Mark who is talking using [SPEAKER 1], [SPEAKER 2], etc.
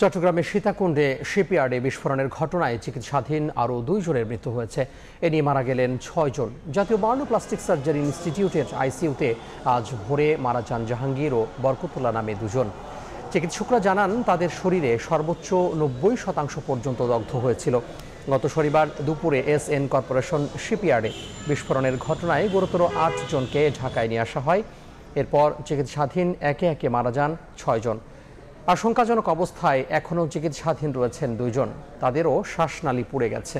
[SPEAKER 1] চট্টগ্রামের সীতাকুণ্ডে শিপইয়ার্ডে বিস্ফোরণের ঘটনায় চিকিৎসাধীন আরও দুইজনের মৃত্যু হয়েছে এ নিয়ে মারা গেলেন ছয়জন জাতীয় বার্ন প্লাস্টিক সার্জারি ইনস্টিটিউটের আইসিইউতে আজ ভোরে মারা যান জাহাঙ্গীর ও বরকতুল্লা নামে দুজন চিকিৎসকরা জানান তাদের শরীরে সর্বোচ্চ নব্বই শতাংশ পর্যন্ত দগ্ধ হয়েছিল গত শনিবার দুপুরে এস এন কর্পোরেশন শিপইয়ার্ডে বিস্ফোরণের ঘটনায় গুরুতর আটজনকে ঢাকায় নিয়ে আসা হয় এরপর চিকিৎসাধীন একে একে মারা যান ছয়জন জন আশঙ্কাজনক অবস্থায় এখনও চিকিৎসাধীন রয়েছেন দুইজন তাদেরও শ্বাসনালী পুড়ে গেছে